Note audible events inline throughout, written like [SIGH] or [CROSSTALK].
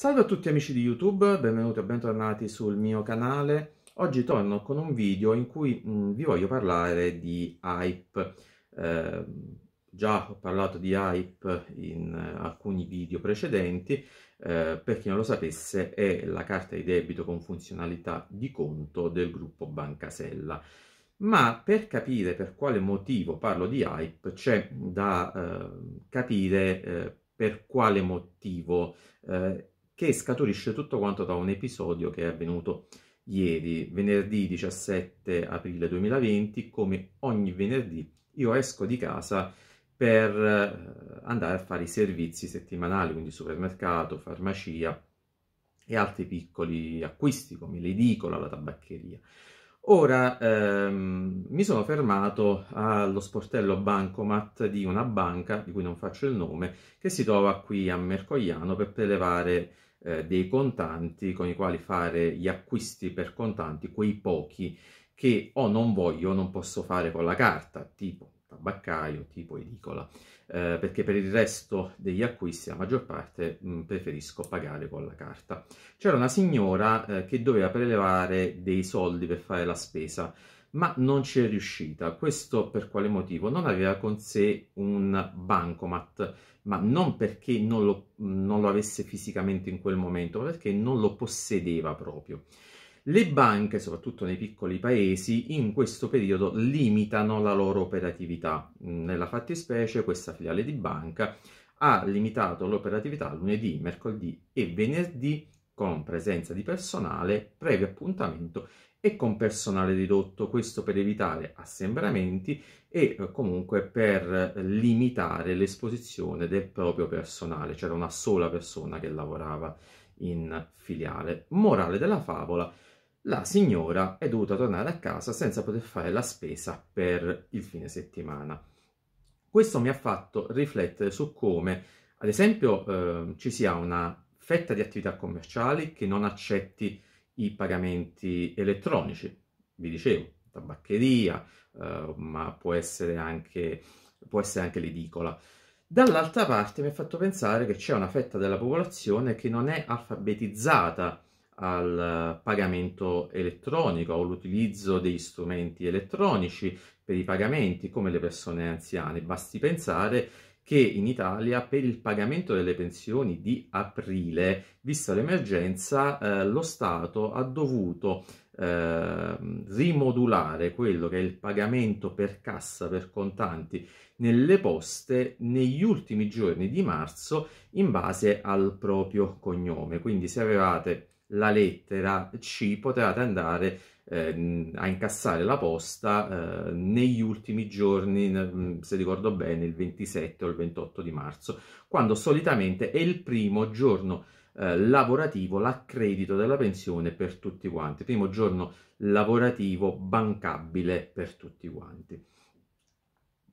Salve a tutti amici di YouTube, benvenuti e bentornati sul mio canale. Oggi torno con un video in cui mh, mm, vi voglio parlare di hype. Eh, già ho parlato di hype in eh, alcuni video precedenti, eh, per chi non lo sapesse è la carta di debito con funzionalità di conto del gruppo Bancasella. Ma per capire per quale motivo parlo di hype c'è da ehm, eh, capire per quale motivo eh, che scaturisce tutto quanto da un episodio che è avvenuto ieri, venerdì 17 aprile 2020, come ogni venerdì io esco di casa per eh, andare a fare i servizi settimanali, quindi supermercato, farmacia e altri piccoli acquisti come l'edicola, la tabaccheria. Ora ehm, mi sono fermato allo sportello bancomat di una banca, di cui non faccio il nome, che si trova qui a Mercogliano per prelevare eh, dei contanti con i quali fare gli acquisti per contanti, quei pochi che o non voglio o non posso fare con la carta, tipo tabaccaio, tipo edicola, eh, perché per il resto degli acquisti la maggior parte mh, mm, preferisco pagare con la carta. C'era una signora eh, che doveva prelevare dei soldi per fare la spesa, ma non ci è riuscita. Questo per quale motivo? Non aveva con sé un bancomat, ma non perché non lo, non lo avesse fisicamente in quel momento, ma perché non lo possedeva proprio. Le banche, soprattutto nei piccoli paesi, in questo periodo limitano la loro operatività. Nella fattispecie, questa filiale di banca ha limitato l'operatività lunedì, mercoledì e venerdì con presenza di personale, previo appuntamento e con personale ridotto, questo per evitare assembramenti e eh, comunque per limitare l'esposizione del proprio personale, c'era una sola persona che lavorava in filiale. Morale della favola, la signora è dovuta tornare a casa senza poter fare la spesa per il fine settimana. Questo mi ha fatto riflettere su come, ad esempio, eh, ci sia una perfetta di attività commerciali che non accetti i pagamenti elettronici. Vi dicevo, tabaccheria, eh, ma può essere, anche, può essere anche l'edicola. Dall'altra parte mi ha fatto pensare che c'è una fetta della popolazione che non è alfabetizzata al pagamento elettronico o l'utilizzo degli strumenti elettronici per i pagamenti come le persone anziane. Basti pensare che in Italia per il pagamento delle pensioni di aprile, vista l'emergenza, eh, lo Stato ha dovuto eh, rimodulare quello che è il pagamento per cassa, per contanti, nelle poste negli ultimi giorni di marzo in base al proprio cognome. Quindi se avevate la lettera C potevate andare eh, a incassare la posta eh, negli ultimi giorni, mm, se ricordo bene, il 27 o il 28 di marzo, quando solitamente è il primo giorno eh, lavorativo l'accredito della pensione per tutti quanti, primo giorno lavorativo bancabile per tutti quanti.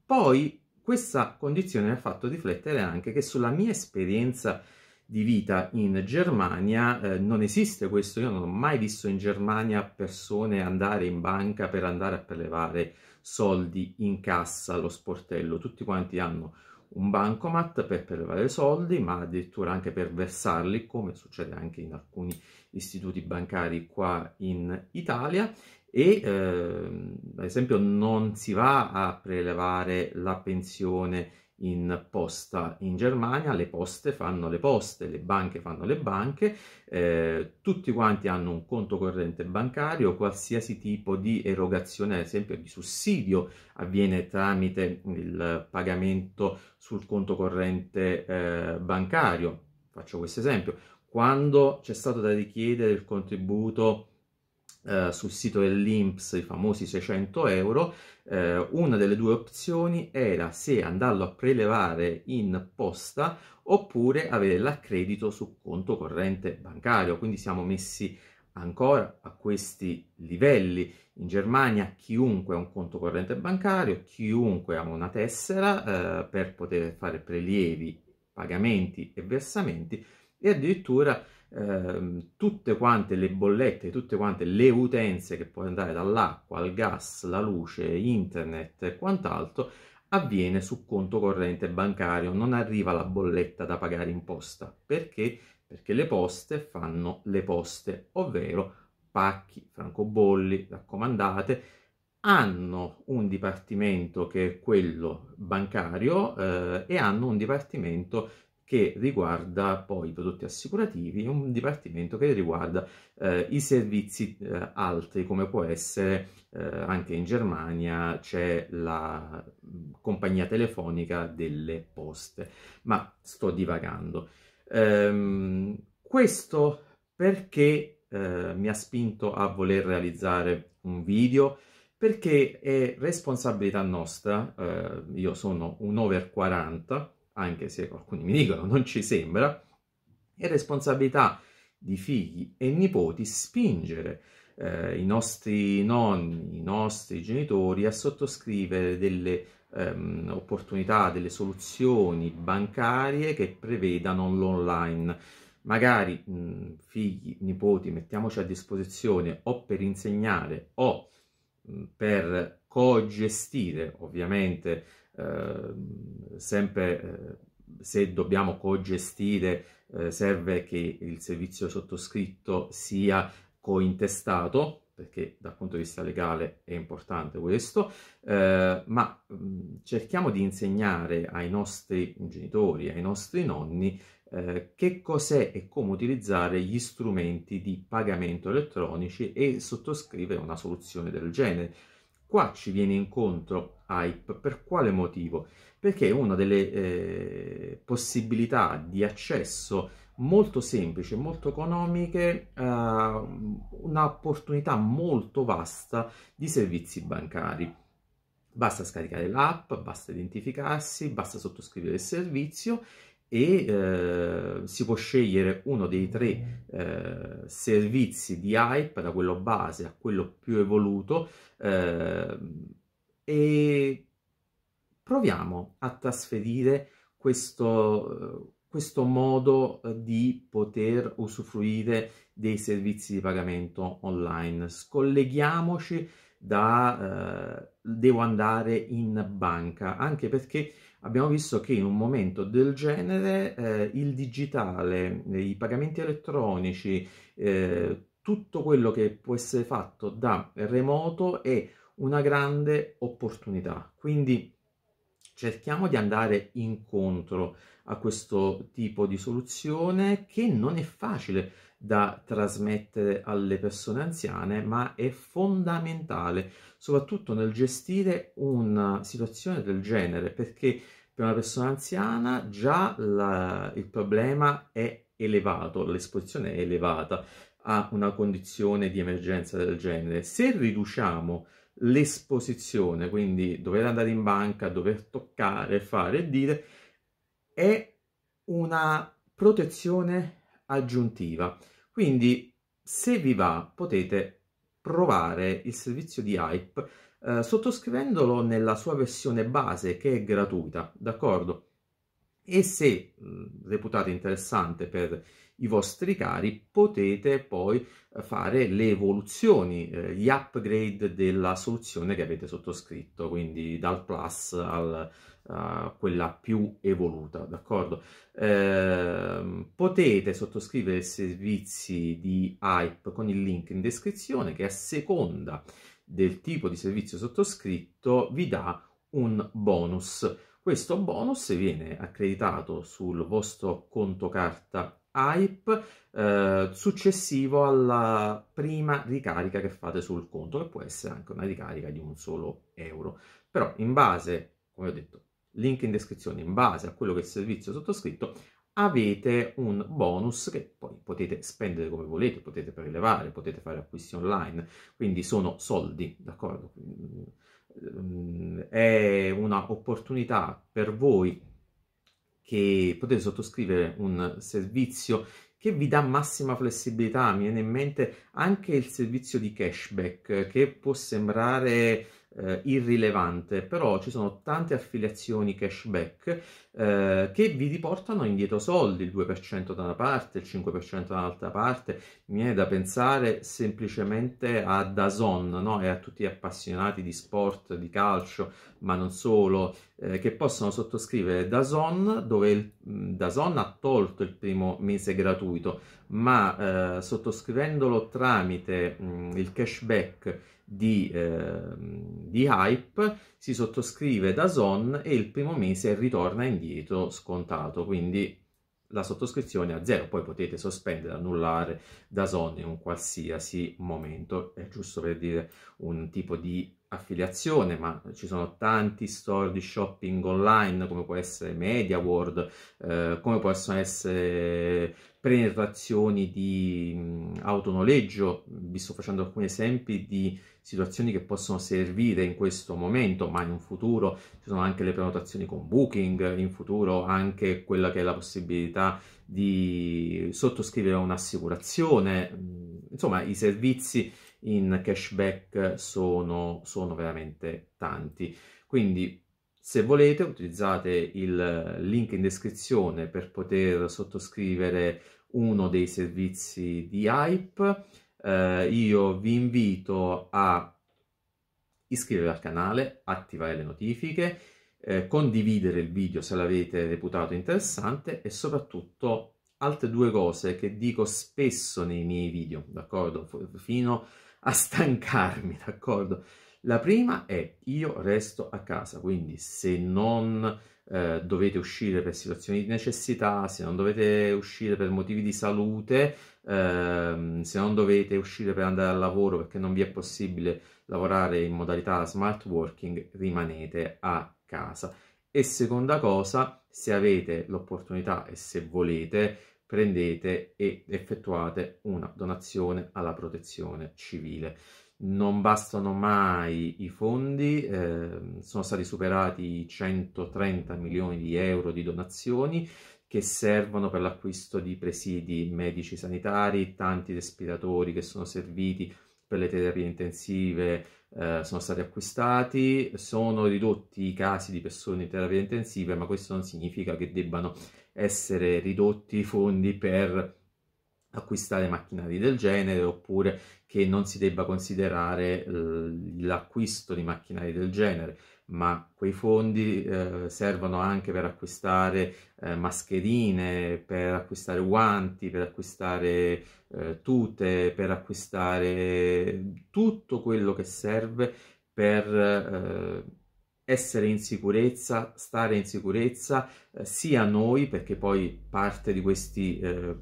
Poi questa condizione mi ha fatto riflettere anche che sulla mia esperienza di vita in Germania eh, non esiste questo, io non ho mai visto in Germania persone andare in banca per andare a prelevare soldi in cassa allo sportello, tutti quanti hanno un bancomat per prelevare soldi, ma addirittura anche per versarli, come succede anche in alcuni istituti bancari qua in Italia. E eh, ad esempio non si va a prelevare la pensione in posta in Germania, le poste fanno le poste, le banche fanno le banche, eh, tutti quanti hanno un conto corrente bancario, qualsiasi tipo di erogazione, ad esempio di sussidio, avviene tramite il pagamento sul conto corrente eh, bancario. Faccio questo esempio. Quando c'è stato da richiedere il contributo eh, sul sito dell'Inps i famosi 600 euro, eh, una delle due opzioni era se andarlo a prelevare in posta oppure avere l'accredito su conto corrente bancario, quindi siamo messi ancora a questi livelli. In Germania chiunque ha un conto corrente bancario, chiunque ha una tessera eh, per poter fare prelievi, pagamenti e versamenti e addirittura Ehm, tutte quante le bollette, tutte quante le utenze che può andare dall'acqua al gas, la luce, internet e quant'altro avviene su conto corrente bancario, non arriva la bolletta da pagare in posta. Perché? Perché le poste fanno le poste, ovvero pacchi, francobolli, raccomandate, hanno un dipartimento che è quello bancario eh, e hanno un dipartimento che riguarda poi i prodotti assicurativi e un dipartimento che riguarda eh, i servizi eh, altri, come può essere eh, anche in Germania c'è la compagnia telefonica delle poste. Ma sto divagando. Ehm, questo perché eh, mi ha spinto a voler realizzare un video perché è responsabilità nostra, eh, io sono un over 40, anche se alcuni mi dicono non ci sembra, è responsabilità di figli e nipoti spingere eh, i nostri nonni, i nostri genitori a sottoscrivere delle ehm, opportunità, delle soluzioni bancarie che prevedano l'online. Magari mh, figli, nipoti, mettiamoci a disposizione o per insegnare o mh, per co-gestire ovviamente Ehm, eh, sempre se dobbiamo cogestire eh, serve che il servizio sottoscritto sia cointestato perché dal punto di vista legale è importante questo, eh, ma mh, cerchiamo di insegnare ai nostri genitori, ai nostri nonni, eh, che cos'è e come utilizzare gli strumenti di pagamento elettronici e sottoscrivere una soluzione del genere Qua ci viene incontro Hype, per quale motivo? Perché è una delle eh, possibilità di accesso molto semplici, molto economiche, eh, un'opportunità molto vasta di servizi bancari. Basta scaricare l'app, basta identificarsi, basta sottoscrivere il servizio e eh, si può scegliere uno dei tre eh, servizi di hype, da quello base a quello più evoluto, eh, e proviamo a trasferire questo, eh, questo modo eh, di poter usufruire dei servizi di pagamento online. Scolleghiamoci da eh, devo andare in banca, anche perché abbiamo visto che in un momento del genere eh, il digitale, i pagamenti elettronici, eh, tutto quello che può essere fatto da remoto è una grande opportunità. Quindi cerchiamo di andare incontro a questo tipo di soluzione che non è facile da trasmettere alle persone anziane, ma è fondamentale, soprattutto nel gestire una situazione del genere, perché per una persona anziana già la, il problema è elevato, l'esposizione è elevata a una condizione di emergenza del genere. Se riduciamo l'esposizione, quindi dover andare in banca, dover toccare, fare e dire, è una protezione aggiuntiva. Quindi se vi va potete provare il servizio di Hype eh, sottoscrivendolo nella sua versione base che è gratuita, d'accordo? E se mh, reputate interessante per i vostri cari, potete poi eh, fare le evoluzioni, eh, gli upgrade della soluzione che avete sottoscritto, quindi dal plus al, a quella più evoluta, d'accordo? Eh, potete sottoscrivere servizi di Hype con il link in descrizione che a seconda del tipo di servizio sottoscritto vi dà un bonus. Questo bonus viene accreditato sul vostro conto carta hype eh, successivo alla prima ricarica che fate sul conto, che può essere anche una ricarica di un solo euro. Però in base, come ho detto, link in descrizione, in base a quello che è il servizio sottoscritto, avete un bonus che poi potete spendere come volete, potete prelevare, potete fare acquisti online, quindi sono soldi, d'accordo? Mm, mm, è un'opportunità per voi che potete sottoscrivere un servizio che vi dà massima flessibilità. Mi viene in mente anche il servizio di cashback che può sembrare eh, irrilevante, però ci sono tante affiliazioni cashback eh, che vi riportano indietro soldi, il 2% da una parte, il 5% dall'altra parte. Mi è da pensare semplicemente a Dazon no? e a tutti gli appassionati di sport, di calcio, ma non solo, eh, che possono sottoscrivere Dazon, dove il, Dazon ha tolto il primo mese gratuito, ma eh, sottoscrivendolo tramite mh, il cashback di, eh, di hype, si sottoscrive da Zon e il primo mese ritorna indietro scontato, quindi la sottoscrizione a zero, poi potete sospendere, annullare da Zon in un qualsiasi momento, è giusto per dire un tipo di affiliazione, ma ci sono tanti store di shopping online come può essere MediaWorld, eh, come possono essere prenotazioni di mh, autonoleggio, vi sto facendo alcuni esempi di situazioni che possono servire in questo momento, ma in un futuro ci sono anche le prenotazioni con Booking, in futuro anche quella che è la possibilità di sottoscrivere un'assicurazione, insomma i servizi in cashback sono, sono veramente tanti. Quindi se volete utilizzate il link in descrizione per poter sottoscrivere uno dei servizi di Hype. Eh, io vi invito a iscrivervi al canale, attivare le notifiche, eh, condividere il video se l'avete reputato interessante e soprattutto altre due cose che dico spesso nei miei video, d'accordo? Fino a a stancarmi, [LAUGHS] d'accordo? La prima è io resto a casa, quindi se non eh, dovete uscire per situazioni di necessità, se non dovete uscire per motivi di salute, eh, se non dovete uscire per andare al lavoro perché non vi è possibile lavorare in modalità smart working, rimanete a casa. E seconda cosa, se avete l'opportunità e se volete, prendete e effettuate una donazione alla protezione civile. Non bastano mai i fondi, eh, sono stati superati i 130 milioni di euro di donazioni che servono per l'acquisto di presidi medici sanitari, tanti respiratori che sono serviti per le terapie intensive eh, sono stati acquistati, sono ridotti i casi di persone in terapia intensiva, ma questo non significa che debbano essere ridotti i fondi per acquistare macchinari del genere oppure che non si debba considerare eh, l'acquisto di macchinari del genere ma quei fondi eh, servono anche per acquistare eh, mascherine, per acquistare guanti, per acquistare eh, tute, per acquistare tutto quello che serve per eh, essere in sicurezza, stare in sicurezza, eh, sia noi, perché poi parte di questi eh,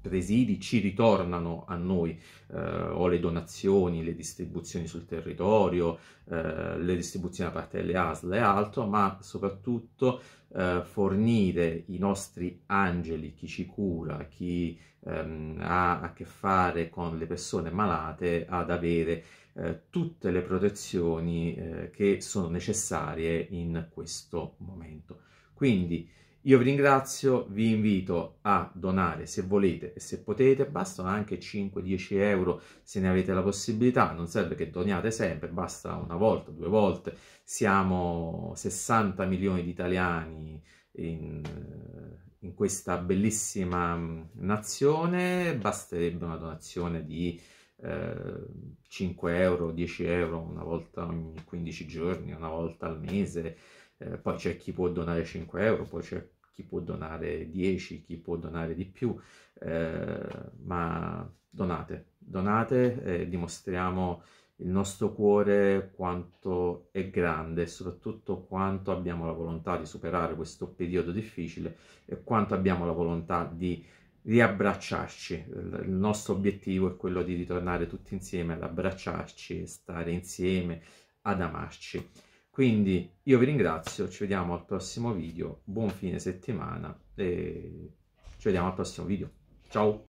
presidi ci ritornano a noi, eh, o le donazioni, le distribuzioni sul territorio, eh, le distribuzioni da parte delle ASL e altro, ma soprattutto eh, fornire i nostri angeli, chi ci cura, chi ehm, ha a che fare con le persone malate, ad avere eh, tutte le protezioni eh, che sono necessarie in questo momento. Quindi io vi ringrazio, vi invito a donare se volete e se potete, bastano anche 5-10 euro se ne avete la possibilità, non serve che doniate sempre, basta una volta, due volte, siamo 60 milioni di italiani in, in questa bellissima mm, nazione, basterebbe una donazione di eh, 5 euro, 10 euro una volta ogni 15 giorni, una volta al mese, eh, poi c'è chi può donare 5 euro, poi c'è chi può donare 10, chi può donare di più, eh, ma donate, donate e dimostriamo il nostro cuore quanto è grande e soprattutto quanto abbiamo la volontà di superare questo periodo difficile e quanto abbiamo la volontà di riabbracciarci. Il nostro obiettivo è quello di ritornare tutti insieme ad abbracciarci, stare insieme, ad amarci. Quindi io vi ringrazio, ci vediamo al prossimo video, buon fine settimana e ci vediamo al prossimo video. Ciao!